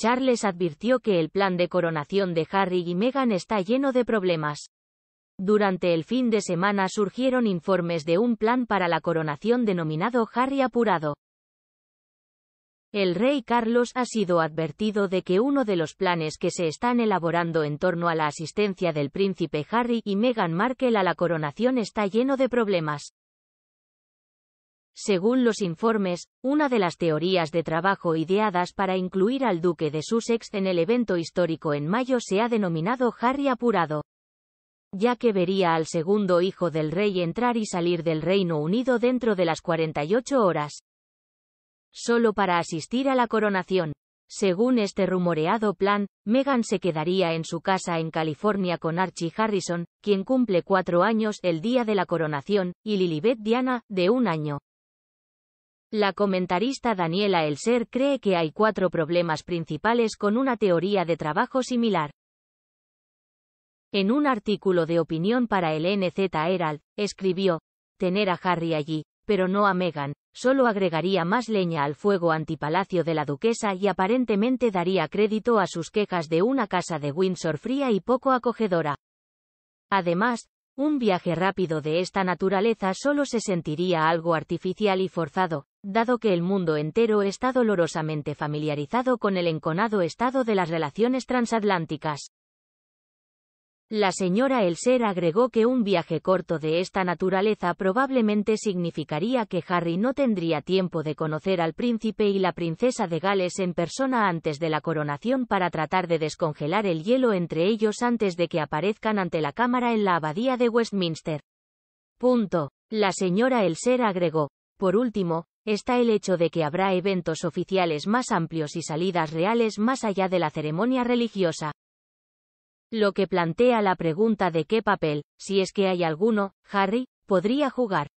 Charles advirtió que el plan de coronación de Harry y Meghan está lleno de problemas. Durante el fin de semana surgieron informes de un plan para la coronación denominado Harry apurado. El rey Carlos ha sido advertido de que uno de los planes que se están elaborando en torno a la asistencia del príncipe Harry y Meghan Markle a la coronación está lleno de problemas. Según los informes, una de las teorías de trabajo ideadas para incluir al duque de Sussex en el evento histórico en mayo se ha denominado Harry apurado, ya que vería al segundo hijo del rey entrar y salir del Reino Unido dentro de las 48 horas, solo para asistir a la coronación. Según este rumoreado plan, Meghan se quedaría en su casa en California con Archie Harrison, quien cumple cuatro años el día de la coronación, y Lilibet Diana, de un año. La comentarista Daniela Elser cree que hay cuatro problemas principales con una teoría de trabajo similar. En un artículo de opinión para el NZ Herald, escribió, tener a Harry allí, pero no a Meghan, solo agregaría más leña al fuego antipalacio de la duquesa y aparentemente daría crédito a sus quejas de una casa de Windsor fría y poco acogedora. Además, un viaje rápido de esta naturaleza solo se sentiría algo artificial y forzado, dado que el mundo entero está dolorosamente familiarizado con el enconado estado de las relaciones transatlánticas. La señora Elser agregó que un viaje corto de esta naturaleza probablemente significaría que Harry no tendría tiempo de conocer al príncipe y la princesa de Gales en persona antes de la coronación para tratar de descongelar el hielo entre ellos antes de que aparezcan ante la cámara en la abadía de Westminster. Punto. La señora Elser agregó, por último, está el hecho de que habrá eventos oficiales más amplios y salidas reales más allá de la ceremonia religiosa. Lo que plantea la pregunta de qué papel, si es que hay alguno, Harry, podría jugar.